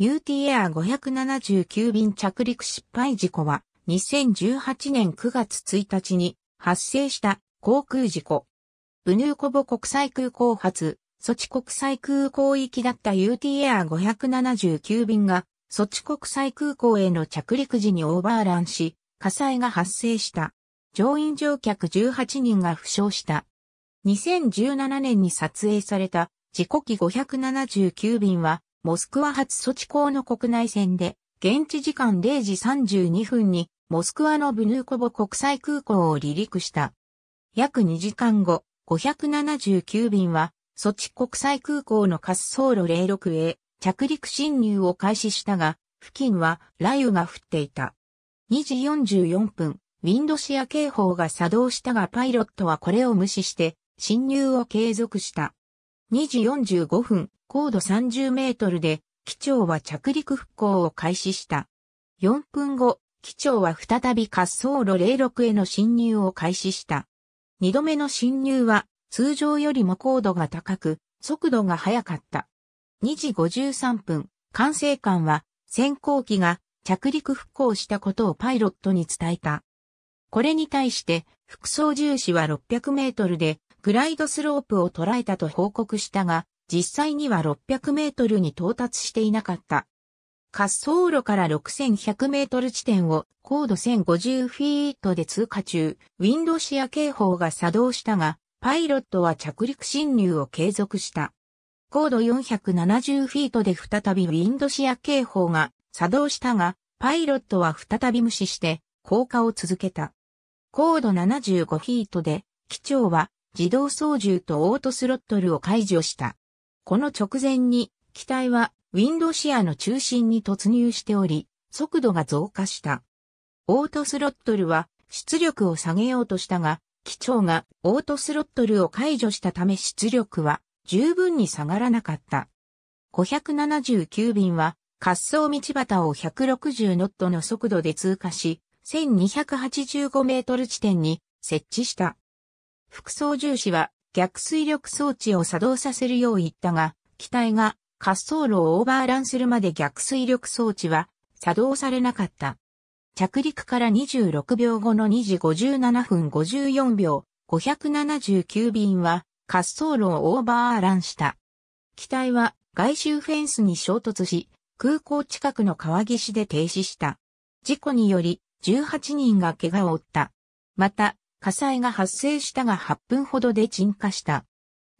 UT エア579便着陸失敗事故は2018年9月1日に発生した航空事故。ブヌーコボ国際空港発、ソチ国際空港行きだった UT エア579便がソチ国際空港への着陸時にオーバーランし、火災が発生した。乗員乗客18人が負傷した。2017年に撮影された事故機579便はモスクワ発措置港の国内線で、現地時間0時32分に、モスクワのブヌーコボ国際空港を離陸した。約2時間後、579便は、措置国際空港の滑走路06へ着陸侵入を開始したが、付近は雷雨が降っていた。2時44分、ウィンドシア警報が作動したがパイロットはこれを無視して侵入を継続した。2時45分、高度30メートルで、機長は着陸復興を開始した。4分後、機長は再び滑走路06への侵入を開始した。2度目の侵入は、通常よりも高度が高く、速度が速かった。2時53分、管制官は、先行機が着陸復興したことをパイロットに伝えた。これに対して、副操縦士は600メートルで、フライドスロープを捉えたと報告したが、実際には600メートルに到達していなかった。滑走路から6100メートル地点を高度1050フィートで通過中、ウィンドシア警報が作動したが、パイロットは着陸侵入を継続した。高度470フィートで再びウィンドシア警報が作動したが、パイロットは再び無視して降下を続けた。高度75フィートで、機長は自動操縦とオートスロットルを解除した。この直前に、機体はウィンドシアの中心に突入しており、速度が増加した。オートスロットルは出力を下げようとしたが、機長がオートスロットルを解除したため出力は十分に下がらなかった。579便は滑走道端を160ノットの速度で通過し、1285メートル地点に設置した。副操縦士は逆水力装置を作動させるよう言ったが、機体が滑走路をオーバーランするまで逆水力装置は作動されなかった。着陸から26秒後の2時57分54秒579便は滑走路をオーバーランした。機体は外周フェンスに衝突し、空港近くの川岸で停止した。事故により18人が怪我を負った。また、火災が発生したが8分ほどで鎮火した。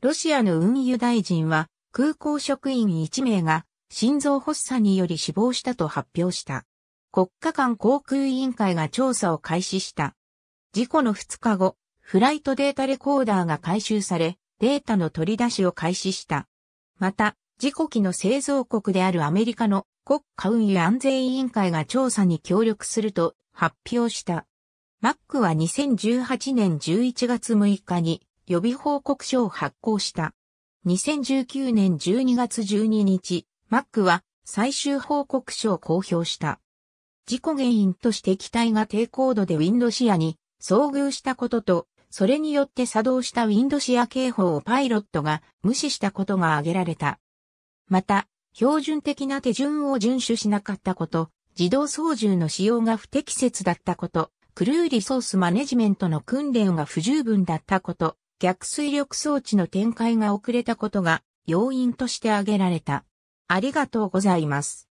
ロシアの運輸大臣は空港職員1名が心臓発作により死亡したと発表した。国家間航空委員会が調査を開始した。事故の2日後、フライトデータレコーダーが回収され、データの取り出しを開始した。また、事故機の製造国であるアメリカの国家運輸安全委員会が調査に協力すると発表した。マックは2018年11月6日に予備報告書を発行した。2019年12月12日、マックは最終報告書を公表した。事故原因として機体が低高度でウィンドシアに遭遇したことと、それによって作動したウィンドシア警報をパイロットが無視したことが挙げられた。また、標準的な手順を遵守しなかったこと、自動操縦の使用が不適切だったこと、クルーリソースマネジメントの訓練が不十分だったこと、逆水力装置の展開が遅れたことが要因として挙げられた。ありがとうございます。